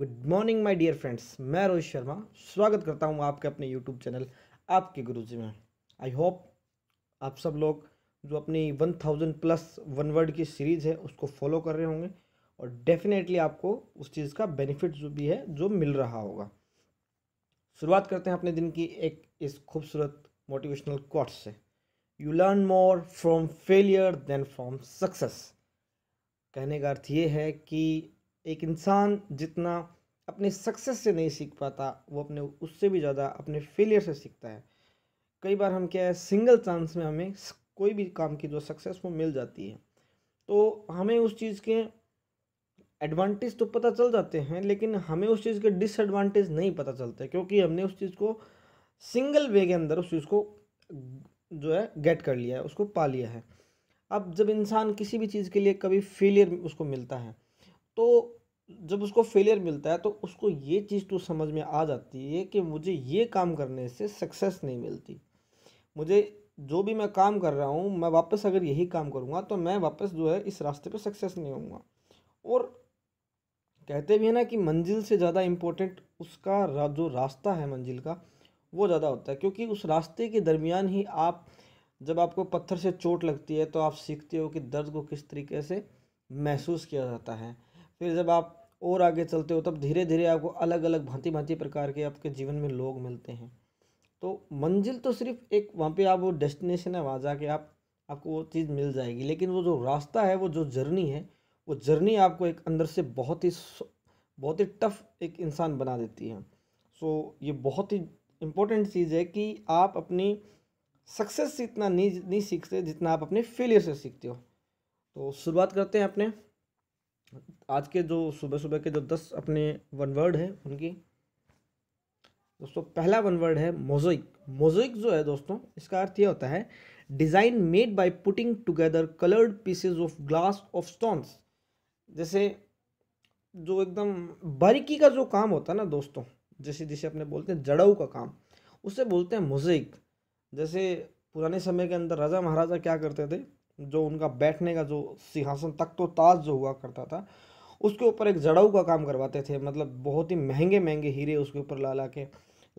good morning my dear friends मैं रोहित शर्मा स्वागत करता हूं आपके अपने यूट्यूब चैनल आपके गुरुजी में आई होप आप सब लोग जो अपनी one thousand plus one word की सीरीज़ है उसको फॉलो कर रहे होंगे और डेफिनेटली आपको उस चीज़ का बेनिफिट जो भी है जो मिल रहा होगा शुरुआत करते हैं अपने दिन की एक इस खूबसूरत मोटिवेशनल कोट से you learn more from failure than from success कहने का अर्थ ये है कि एक इंसान जितना अपने सक्सेस से नहीं सीख पाता वो अपने उससे भी ज़्यादा अपने फेलियर से सीखता है कई बार हम क्या है सिंगल चांस में हमें कोई भी काम की जो सक्सेस वो मिल जाती है तो हमें उस चीज़ के एडवांटेज तो पता चल जाते हैं लेकिन हमें उस चीज़ के डिसएडवांटेज नहीं पता चलते क्योंकि हमने उस चीज़ को सिंगल वे के अंदर उस चीज़ को जो है गेट कर लिया है उसको पा लिया है अब जब इंसान किसी भी चीज़ के लिए कभी फेलियर उसको मिलता है तो जब उसको फेलियर मिलता है तो उसको ये चीज़ तो समझ में आ जाती है कि मुझे ये काम करने से सक्सेस नहीं मिलती मुझे जो भी मैं काम कर रहा हूँ मैं वापस अगर यही काम करूँगा तो मैं वापस जो है इस रास्ते पे सक्सेस नहीं होऊंगा और कहते भी हैं ना कि मंजिल से ज़्यादा इम्पोर्टेंट उसका रा, जो रास्ता है मंजिल का वो ज़्यादा होता है क्योंकि उस रास्ते के दरमियान ही आप जब आपको पत्थर से चोट लगती है तो आप सीखते हो कि दर्द को किस तरीके से महसूस किया जाता है फिर जब आप और आगे चलते हो तब धीरे धीरे आपको अलग अलग भांति भांति प्रकार के आपके जीवन में लोग मिलते हैं तो मंजिल तो सिर्फ एक वहाँ पे आप वो डेस्टिनेशन है वहाँ जाके आप आपको वो चीज़ मिल जाएगी लेकिन वो जो रास्ता है वो जो जर्नी है वो जर्नी आपको एक अंदर से बहुत ही बहुत ही टफ एक इंसान बना देती है सो so, ये बहुत ही इम्पोर्टेंट चीज़ है कि आप अपनी सक्सेस से इतना नहीं नहीं सीखते जितना आप अपने फेलियर से सीखते हो तो शुरुआत करते हैं अपने आज के जो सुबह सुबह के जो दस अपने वन वर्ड हैं उनकी दोस्तों पहला वन वर्ड है मोजोइक मोजोइक जो है दोस्तों इसका अर्थ यह होता है design made by putting together coloured pieces of glass of stones जैसे जो एकदम बारीकी का जो काम होता है ना दोस्तों जैसे जिसे अपने बोलते हैं जड़ऊ का काम उसे बोलते हैं मोजोइक जैसे पुराने समय के अंदर राजा महाराजा क्या करते थे जो उनका बैठने का जो सिंहासन तो ताज जो हुआ करता था उसके ऊपर एक जड़ाऊ का काम करवाते थे मतलब बहुत ही महंगे महंगे हीरे उसके ऊपर ला ला के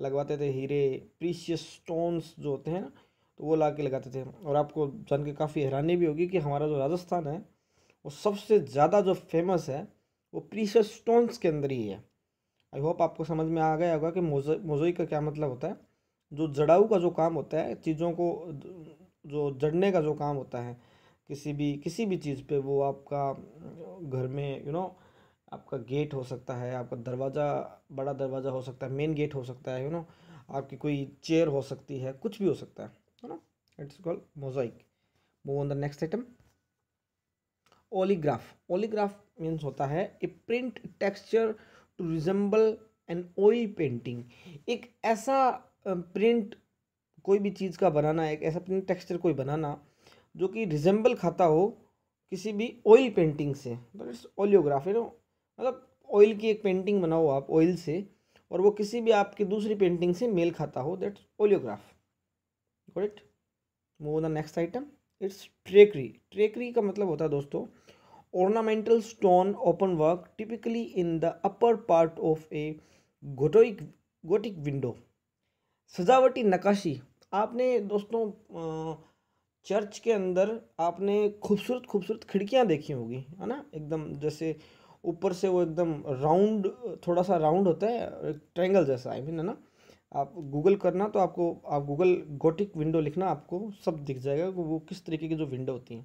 लगवाते थे हीरे प्रीशियस स्टोन्स जो होते हैं ना तो वो ला के लगाते थे और आपको जान के काफ़ी हैरानी भी होगी कि हमारा जो राजस्थान है वो सबसे ज़्यादा जो फेमस है वो प्रीशियस स्टोन्स के अंदर ही है आई होप आपको समझ में आ गया होगा कि मोजोई का क्या मतलब होता है जो जड़ाऊ का जो काम होता है चीज़ों को जो जड़ने का जो काम होता है किसी भी किसी भी चीज़ पे वो आपका घर में यू you नो know, आपका गेट हो सकता है आपका दरवाज़ा बड़ा दरवाज़ा हो सकता है मेन गेट हो सकता है यू you नो know, आपकी कोई चेयर हो सकती है कुछ भी हो सकता है you know it's called mosaic move on the next item oleograph oleograph means होता है a print texture to resemble an oil painting एक ऐसा प्रिंट कोई भी चीज़ का बनाना एक ऐसा प्रिंट टेक्सचर कोई बनाना जो कि रिजेंबल खाता हो किसी भी ऑयल पेंटिंग से बट इट्स ऑलियोग्राफी मतलब ऑयल मतलब की एक पेंटिंग बनाओ आप ऑयल से और वो किसी भी आपकी दूसरी पेंटिंग से मेल खाता हो that's oleograph it move the next item it's tracery tracery का मतलब होता है दोस्तों ornamental stone open work typically in the upper part of a Gothic Gothic window सजावटी नकाशी आपने दोस्तों चर्च के अंदर आपने खूबसूरत खूबसूरत खिड़कियाँ देखी होगी है ना एकदम जैसे ऊपर से वो एकदम राउंड थोड़ा सा राउंड होता है एक ट्रायंगल जैसा आई मीन है ना आप गूगल करना तो आपको आप गूगल गोटिक विंडो लिखना आपको सब दिख जाएगा कि वो किस तरीके की जो विंडो होती हैं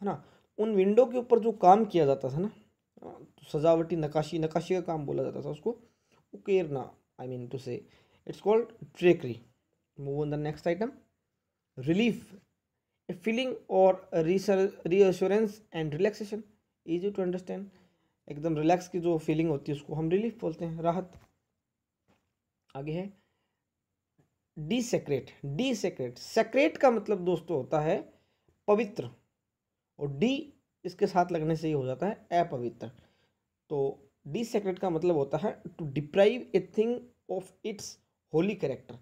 है ना उन विंडो के ऊपर जो काम किया जाता था ना तो सजावटी नकाशी नकाशी का काम बोला जाता था उसको उकेरना I mean to say it's called tracery move on the next item relief feeling और reassurance and relaxation easy to understand एकदम रिलैक्स की जो फीलिंग होती है उसको हम रिलीफ बोलते हैं राहत आगे है desecrate desecrate desecrate का मतलब दोस्तों होता है पवित्र और डी इसके साथ लगने से ही हो जाता है अपवित्र तो डी सेक्रेट का मतलब होता है to deprive a thing of its holy character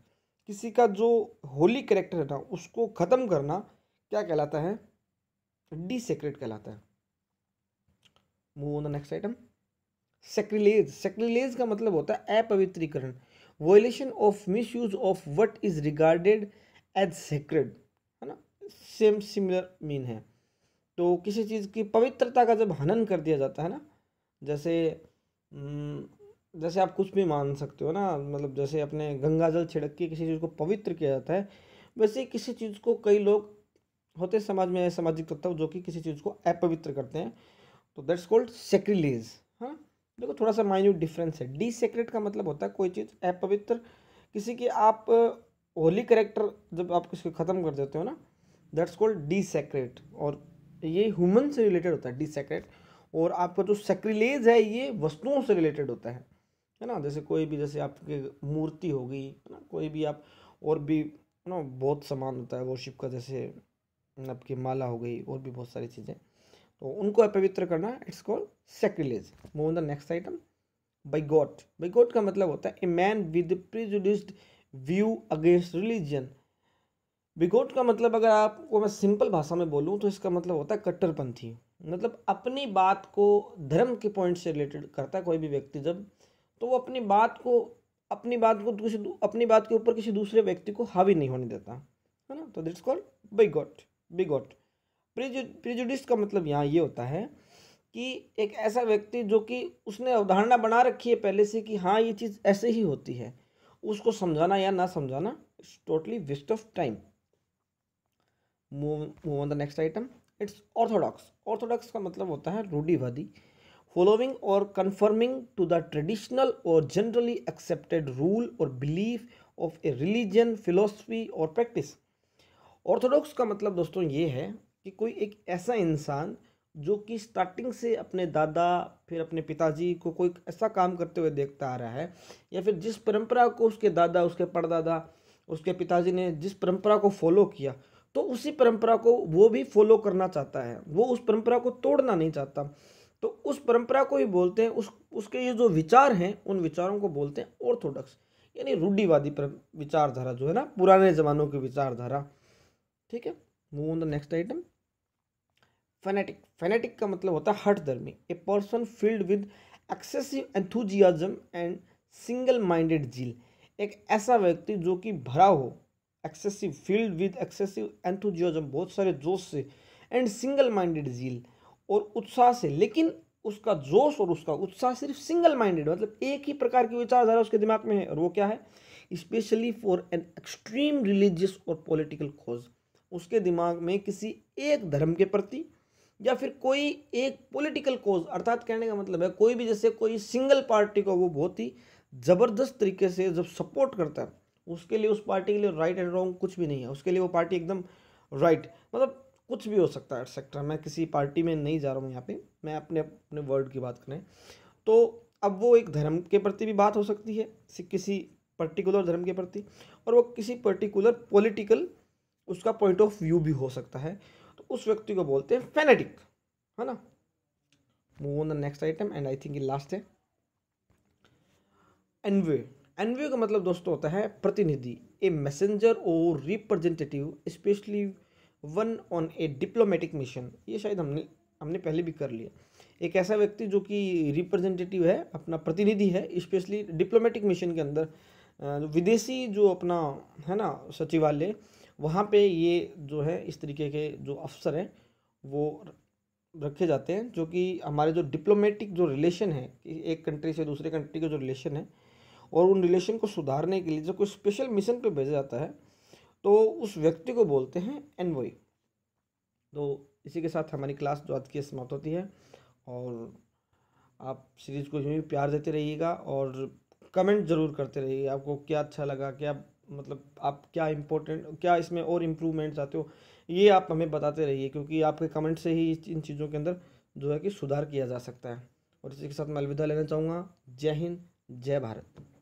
किसी का जो होली करेक्टर है ना उसको ख़त्म करना क्या कहलाता है डी सेक्रेट कहलाता है move on the next item sacrilege sacrilege का मतलब होता है अपवित्रीकरण violation of misuse of what is regarded as sacred है ना सेम सिमिलर मीन है तो किसी चीज़ की पवित्रता का जब हनन कर दिया जाता है ना जैसे हम्म, जैसे आप कुछ भी मान सकते हो ना मतलब जैसे अपने गंगा जल छिड़क के किसी चीज़ को पवित्र किया जाता है वैसे किसी चीज़ को कई लोग होते समाज में सामाजिक तत्व जो कि किसी चीज़ को अपवित्र करते हैं तो दैट्स कॉल्ड सेक्रिलेज हाँ देखो थोड़ा सा माइन्यूट डिफरेंस है डी सेक्रेट का मतलब होता है कोई चीज़ अपवित्र किसी की आप होली करेक्टर जब आप किसी को ख़त्म कर देते हो ना दैट्स कॉल्ड डी सेक्रेट और ये ह्यूमन से रिलेटेड होता है डी सेक्रेट और आपका जो सेक्रिलेज है ये वस्तुओं से रिलेटेड होता है है ना जैसे कोई भी जैसे आपकी मूर्ति होगी है ना कोई भी आप और भी ना बहुत सामान होता है वर्शिप का जैसे आपकी मतलब माला हो गई और भी बहुत सारी चीज़ें तो उनको अपवित्र करना it's called sacrilege move the next item bigot bigot का मतलब होता है a man with prejudiced view against religion bigot का मतलब अगर आपको मैं सिंपल भाषा में बोलूँ तो इसका मतलब होता है कट्टरपंथी मतलब अपनी बात को धर्म के पॉइंट से रिलेटेड करता है कोई भी व्यक्ति जब तो वो अपनी बात को अपनी बात को किसी अपनी बात के ऊपर किसी दूसरे व्यक्ति को हावी नहीं होने देता है ना तो that's called bigot bigot prejudice का मतलब यहाँ ये होता है कि एक ऐसा व्यक्ति जो कि उसने अवधारणा बना रखी है पहले से कि हाँ ये चीज़ ऐसे ही होती है उसको समझाना या ना समझाना it's totally waste of time move on the next item it's orthodox orthodox का मतलब होता है रूढ़ीवादी following or conforming to the traditional or generally accepted rule or belief of a religion philosophy or practice orthodox का मतलब दोस्तों ये है कि कोई एक ऐसा इंसान जो कि स्टार्टिंग से अपने दादा फिर अपने पिताजी को कोई ऐसा काम करते हुए देखता आ रहा है या फिर जिस परंपरा को उसके दादा उसके परदादा उसके पिताजी ने जिस परंपरा को फॉलो किया तो उसी परंपरा को वो भी फॉलो करना चाहता है वो उस परंपरा को तोड़ना नहीं चाहता तो उस परंपरा को ही बोलते हैं उस उसके ये जो विचार हैं उन विचारों को बोलते हैं ऑर्थोडॉक्स यानी रूढ़ीवादी विचारधारा जो है ना पुराने ज़मानों की विचारधारा ठीक है move on the next item fanatic fanatic का मतलब होता है हट धर्मी a person filled with excessive enthusiasm and single minded zeal एक ऐसा व्यक्ति जो कि भरा हो excessive filled with excessive enthusiasm बहुत सारे जोश से एंड सिंगल माइंडेड जील और उत्साह से लेकिन उसका जोश और उसका उत्साह सिर्फ सिंगल माइंडेड मतलब एक ही प्रकार की विचारधारा उसके दिमाग में है और वो क्या है especially for an extreme religious or political cause उसके दिमाग में किसी एक धर्म के प्रति या फिर कोई एक पॉलिटिकल कोज अर्थात कहने का मतलब है कोई भी जैसे कोई सिंगल पार्टी को वो बहुत ही ज़बरदस्त तरीके से जब सपोर्ट करता है उसके लिए उस पार्टी के लिए राइट एंड रॉन्ग कुछ भी नहीं है उसके लिए वो पार्टी एकदम राइट मतलब कुछ भी हो सकता है सेक्टर मैं किसी पार्टी में नहीं जा रहा हूँ यहाँ पे मैं अपने अपने वर्ड की बात करें तो अब वो एक धर्म के प्रति भी बात हो सकती है किसी पर्टिकुलर धर्म के प्रति और वो किसी पर्टिकुलर पॉलिटिकल उसका पॉइंट ऑफ व्यू भी हो सकता है तो उस व्यक्ति को बोलते हैं फेनेटिक है ना move on the next item and I think last है एनवे एनवे का मतलब दोस्तों होता है प्रतिनिधि a messenger or representative especially one on a diplomatic mission ये शायद हमने हमने पहले भी कर लिया एक ऐसा व्यक्ति जो कि रिप्रेजेंटेटिव है अपना प्रतिनिधि है स्पेशली डिप्लोमेटिक मिशन के अंदर विदेशी जो अपना है ना सचिवालय वहाँ पे ये जो है इस तरीके के जो अफसर हैं वो रखे जाते हैं जो कि हमारे जो डिप्लोमेटिक जो रिलेशन है कि एक कंट्री से दूसरे कंट्री का जो रिलेशन है और उन रिलेशन को सुधारने के लिए जब कोई स्पेशल मिशन पे भेजा जाता है तो उस व्यक्ति को बोलते हैं एनवोई तो इसी के साथ हमारी क्लास जो आज की समाप्त होती है और आप सीरीज़ को यूँ भी प्यार देते रहिएगा और कमेंट ज़रूर करते रहिए आपको क्या अच्छा लगा क्या मतलब आप क्या इम्पोर्टेंट क्या इसमें और इम्प्रूवमेंट चाहते हो ये आप हमें बताते रहिए क्योंकि आपके कमेंट से ही इन चीज़ों के अंदर जो है कि सुधार किया जा सकता है और इसी के साथ मैं अलविदा लेना चाहूँगा जय हिंद जय भारत